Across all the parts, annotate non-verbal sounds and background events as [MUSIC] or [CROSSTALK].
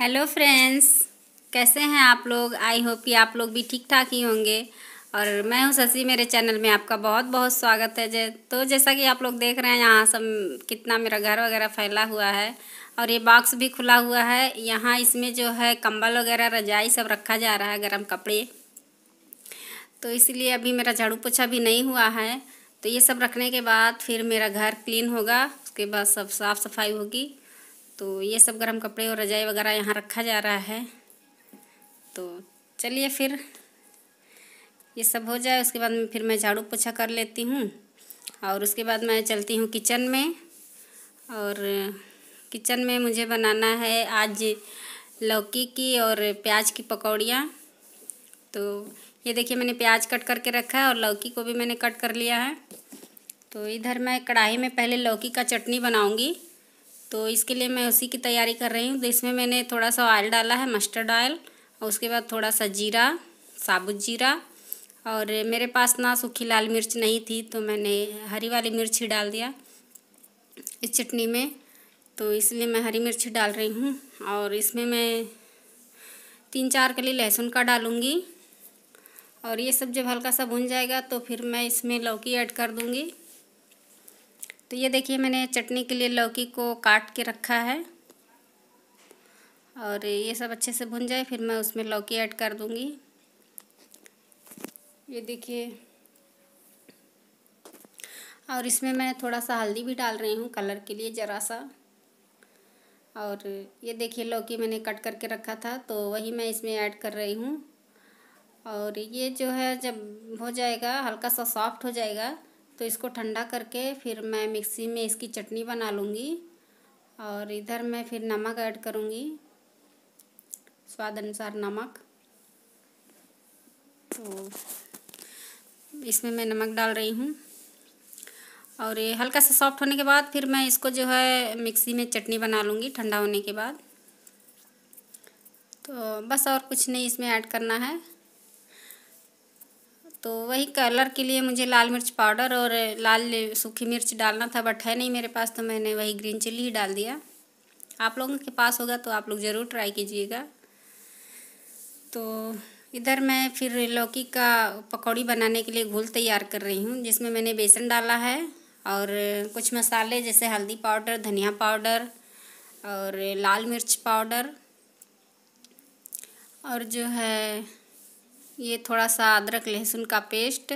hello friends कैसे हैं आप लोग आई होप कि आप लोग भी ठीक ठाक ही होंगे और मैं हूं शशि मेरे चैनल में आपका बहुत बहुत स्वागत है जय तो जैसा कि आप लोग देख रहे हैं यहाँ सब कितना मेरा घर वगैरह फैला हुआ है और ये बॉक्स भी खुला हुआ है यहाँ इसमें जो है कंबल वगैरह रजाई सब रखा जा रहा है गर्म कपड़े तो इसलिए अभी मेरा झाड़ू पोछा भी नहीं हुआ है तो ये सब रखने के बाद फिर मेरा घर क्लीन होगा उसके बाद सब साफ़ सफाई होगी तो ये सब गर्म कपड़े और रजाई वगैरह यहाँ रखा जा रहा है तो चलिए फिर ये सब हो जाए उसके बाद में फिर मैं झाड़ू पोछा कर लेती हूँ और उसके बाद मैं चलती हूँ किचन में और किचन में मुझे बनाना है आज लौकी की और प्याज की पकौड़ियाँ तो ये देखिए मैंने प्याज कट करके रखा है और लौकी को भी मैंने कट कर लिया है तो इधर मैं कढ़ाई में पहले लौकी का चटनी बनाऊँगी तो इसके लिए मैं उसी की तैयारी कर रही हूँ तो इसमें मैंने थोड़ा सा ऑयल डाला है मस्टर्ड ऑयल और उसके बाद थोड़ा सा जीरा साबुत जीरा और मेरे पास ना सूखी लाल मिर्च नहीं थी तो मैंने हरी वाली मिर्च ही डाल दिया इस चटनी में तो इसलिए मैं हरी मिर्च डाल रही हूँ और इसमें मैं तीन चार कली लहसुन का डालूँगी और ये सब जब हल्का सा भुन जाएगा तो फिर मैं इसमें लौकी ऐड कर दूँगी तो ये देखिए मैंने चटनी के लिए लौकी को काट के रखा है और ये सब अच्छे से भुन जाए फिर मैं उसमें लौकी ऐड कर दूँगी ये देखिए और इसमें मैं थोड़ा सा हल्दी भी डाल रही हूँ कलर के लिए ज़रा सा और ये देखिए लौकी मैंने कट करके रखा था तो वही मैं इसमें ऐड कर रही हूँ और ये जो है जब हो जाएगा हल्का सा सॉफ्ट हो जाएगा तो इसको ठंडा करके फिर मैं मिक्सी में इसकी चटनी बना लूँगी और इधर मैं फिर नमक ऐड करूँगी स्वाद अनुसार नमक तो इसमें मैं नमक डाल रही हूँ और ये हल्का सा सॉफ्ट होने के बाद फिर मैं इसको जो है मिक्सी में चटनी बना लूँगी ठंडा होने के बाद तो बस और कुछ नहीं इसमें ऐड करना है तो वही कलर के लिए मुझे लाल मिर्च पाउडर और लाल सूखी मिर्च डालना था बट है नहीं मेरे पास तो मैंने वही ग्रीन चिल्ली ही डाल दिया आप लोगों के पास होगा तो आप लोग ज़रूर ट्राई कीजिएगा तो इधर मैं फिर लौकी का पकौड़ी बनाने के लिए घोल तैयार कर रही हूँ जिसमें मैंने बेसन डाला है और कुछ मसाले जैसे हल्दी पाउडर धनिया पाउडर और लाल मिर्च पाउडर और जो है ये थोड़ा सा अदरक लहसुन का पेस्ट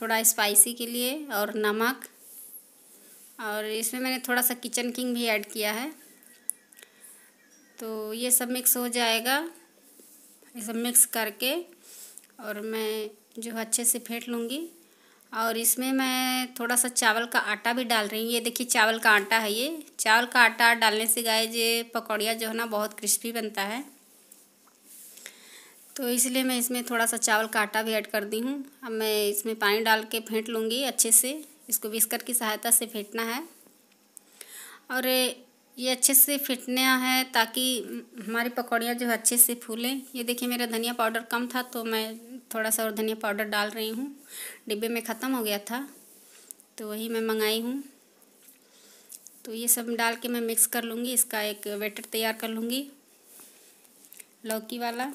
थोड़ा स्पाइसी के लिए और नमक और इसमें मैंने थोड़ा सा किचन किंग भी ऐड किया है तो ये सब मिक्स हो जाएगा ये सब मिक्स करके और मैं जो अच्छे से फेंट लूँगी और इसमें मैं थोड़ा सा चावल का आटा भी डाल रही हूँ ये देखिए चावल का आटा है ये चावल का आटा डालने से गाय ये पकौड़िया जो है ना बहुत क्रिस्पी बनता है तो इसलिए मैं इसमें थोड़ा सा चावल का आटा भी ऐड कर दी हूँ अब मैं इसमें पानी डाल के फेंट लूँगी अच्छे से इसको बिस्कर की सहायता से फेंटना है और ये अच्छे से फेंटना है ताकि हमारी पकौड़ियाँ जो अच्छे से फूलें ये देखिए मेरा धनिया पाउडर कम था तो मैं थोड़ा सा और धनिया पाउडर डाल रही हूँ डिब्बे में ख़त्म हो गया था तो वही मैं मंगाई हूँ तो ये सब डाल के मैं मिक्स कर लूँगी इसका एक वेटर तैयार कर लूँगी लौकी वाला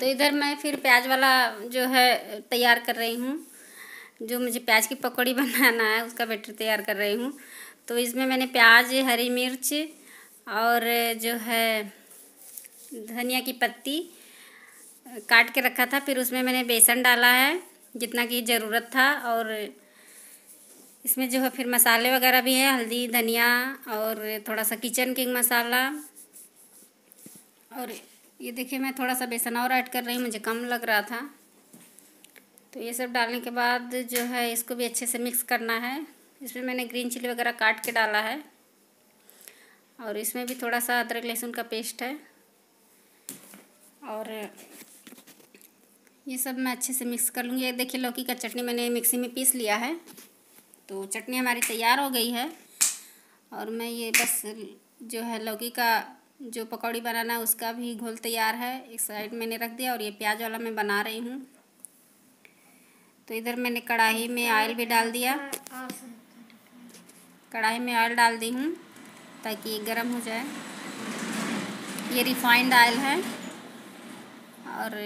तो इधर मैं फिर प्याज वाला जो है तैयार कर रही हूँ जो मुझे प्याज की पकौड़ी [LAUGHS] बनाना है उसका बैटर तैयार कर रही हूँ तो इसमें मैंने प्याज हरी मिर्च और जो है धनिया की पत्ती काट के रखा था फिर उसमें मैंने बेसन डाला है जितना की ज़रूरत था और इसमें जो है फिर मसाले वगैरह भी हैं हल्दी धनिया और थोड़ा सा किचन किंग मसाला और ये देखिए मैं थोड़ा सा बेसन और ऐड कर रही हूँ मुझे कम लग रहा था तो ये सब डालने के बाद जो है इसको भी अच्छे से मिक्स करना है इसमें मैंने ग्रीन चिली वगैरह काट के डाला है और इसमें भी थोड़ा सा अदरक लहसुन का पेस्ट है और ये सब मैं अच्छे से मिक्स कर लूँगी देखिए लौकी का चटनी मैंने मिक्सी में पीस लिया है तो चटनी हमारी तैयार हो गई है और मैं ये बस जो है लौकी का जो पकौड़ी बनाना है उसका भी घोल तैयार है एक साइड मैंने रख दिया और ये प्याज वाला मैं बना रही हूँ तो इधर मैंने कढ़ाई में ऑयल भी डाल दिया कढ़ाई में ऑयल डाल दी हूँ ताकि ये गर्म हो जाए ये रिफाइंड ऑयल है और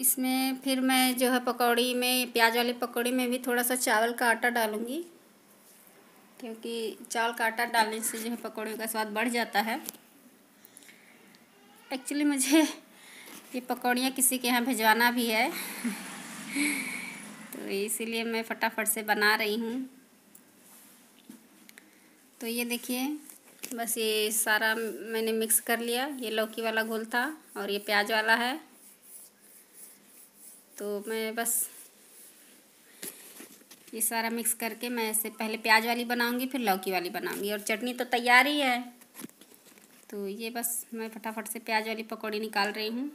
इसमें फिर मैं जो है पकौड़ी में प्याज वाली पकौड़ी में भी थोड़ा सा चावल का आटा डालूँगी क्योंकि चावल का आटा डालने से जो है पकौड़ियों का स्वाद बढ़ जाता है एक्चुअली मुझे ये पकौड़ियाँ किसी के यहाँ भिजवाना भी है तो इसीलिए मैं फटाफट से बना रही हूँ तो ये देखिए बस ये सारा मैंने मिक्स कर लिया ये लौकी वाला घोल था और ये प्याज वाला है तो मैं बस ये सारा मिक्स करके मैं ऐसे पहले प्याज वाली बनाऊंगी फिर लौकी वाली बनाऊंगी और चटनी तो तैयार ही है तो ये बस मैं फटाफट से प्याज वाली पकौड़ी निकाल रही हूँ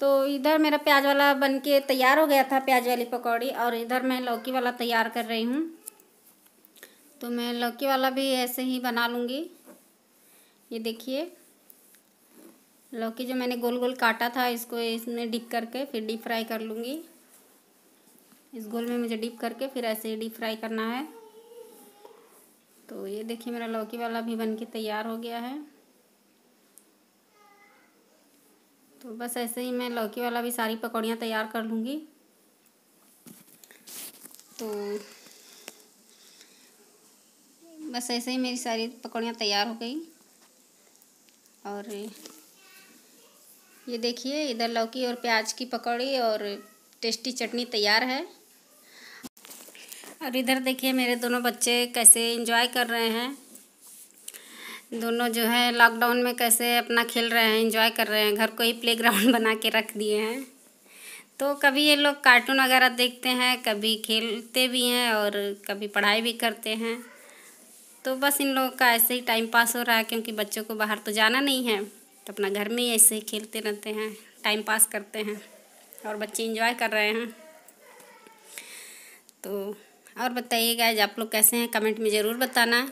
तो इधर मेरा प्याज वाला बन के तैयार हो गया था प्याज वाली पकौड़ी और इधर मैं लौकी वाला तैयार कर रही हूँ तो मैं लौकी वाला भी ऐसे ही बना लूँगी ये देखिए लौकी जो मैंने गोल गोल काटा था इसको इसमें डिप करके फिर डीप फ्राई कर लूँगी इस गोल में मुझे डिप करके फिर ऐसे ही डीप फ्राई करना है तो ये देखिए मेरा लौकी वाला भी बन के तैयार हो गया है तो बस ऐसे ही मैं लौकी वाला भी सारी पकौड़ियाँ तैयार कर लूँगी तो बस ऐसे ही मेरी सारी पकौड़ियाँ तैयार हो गई और ये देखिए इधर लौकी और प्याज की पकौड़ी और टेस्टी चटनी तैयार है और इधर देखिए मेरे दोनों बच्चे कैसे इंजॉय कर रहे हैं दोनों जो है लॉकडाउन में कैसे अपना खेल रहे हैं इंजॉय कर रहे हैं घर को ही प्ले ग्राउंड [LAUGHS] बना के रख दिए हैं तो कभी ये लोग कार्टून वगैरह देखते हैं कभी खेलते भी हैं और कभी पढ़ाई भी करते हैं तो बस इन लोगों का ऐसे ही टाइम पास हो रहा है क्योंकि बच्चों को बाहर तो जाना नहीं है तो अपना घर में ही ऐसे ही खेलते रहते हैं टाइम पास करते हैं और बच्चे इंजॉय कर रहे हैं तो और बताइएगा आज आप लोग कैसे हैं कमेंट में ज़रूर बताना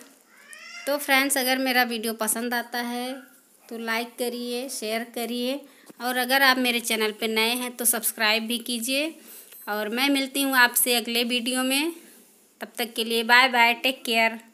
तो फ्रेंड्स अगर मेरा वीडियो पसंद आता है तो लाइक करिए शेयर करिए और अगर आप मेरे चैनल पर नए हैं तो सब्सक्राइब भी कीजिए और मैं मिलती हूँ आपसे अगले वीडियो में तब तक के लिए बाय बाय टेक केयर